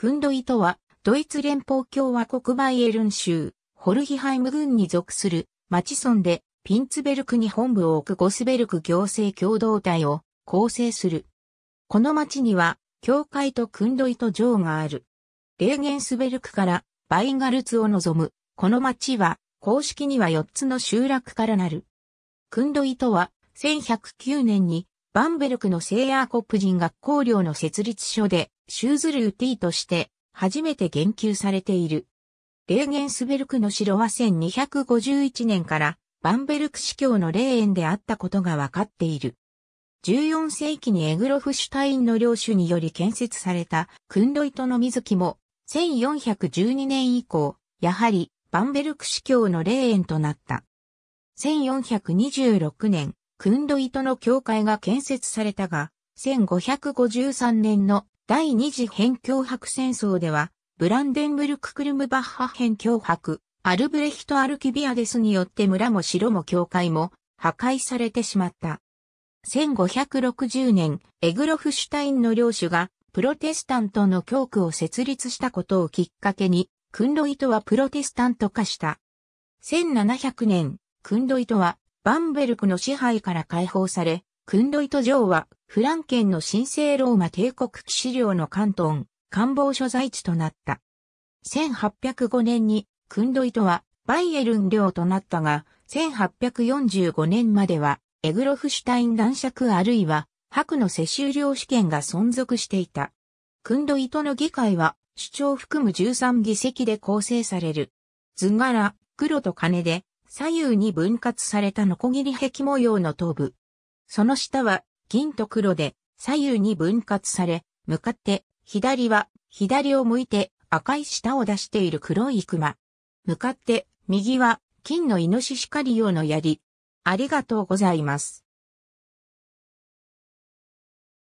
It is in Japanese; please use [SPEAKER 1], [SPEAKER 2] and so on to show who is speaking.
[SPEAKER 1] クンドイとは、ドイツ連邦共和国バイエルン州、ホルヒハイム郡に属する、町村で、ピンツベルクに本部を置くゴスベルク行政共同体を構成する。この町には、教会とクンドイと城がある。レーゲンスベルクからバインガルツを望む、この町は、公式には4つの集落からなる。クンドイとは、1109年にバンベルクの聖ヤーコップ人学校寮の設立書で、シューズルーティーとして初めて言及されている。レーゲンスベルクの城は1251年からバンベルク司教の霊園であったことが分かっている。14世紀にエグロフシュタインの領主により建設されたクンロイトの水木も1412年以降、やはりバンベルク司教の霊園となった。1426年、クンドイとの教会が建設されたが、1553年の第二次辺境迫戦争では、ブランデンブルク・クルムバッハ辺境迫、アルブレヒト・アルキビアデスによって村も城も教会も破壊されてしまった。1560年、エグロフシュタインの領主がプロテスタントの教区を設立したことをきっかけに、クンドイトはプロテスタント化した。1700年、クンドイトはバンベルクの支配から解放され、クンロイト城はフランケンの神聖ローマ帝国騎士領の関東、官房所在地となった。1805年にクンロイトはバイエルン領となったが、1845年まではエグロフシュタイン男爵あるいは白の世襲領主権が存続していた。クンロイトの議会は主張含む13議席で構成される。図柄、黒と金で左右に分割されたノコギリ壁模様の頭部。その下は銀と黒で左右に分割され、向かって左は左を向いて赤い舌を出している黒い熊。向かって右は金のイノシシ狩り用の槍。ありがとうございます。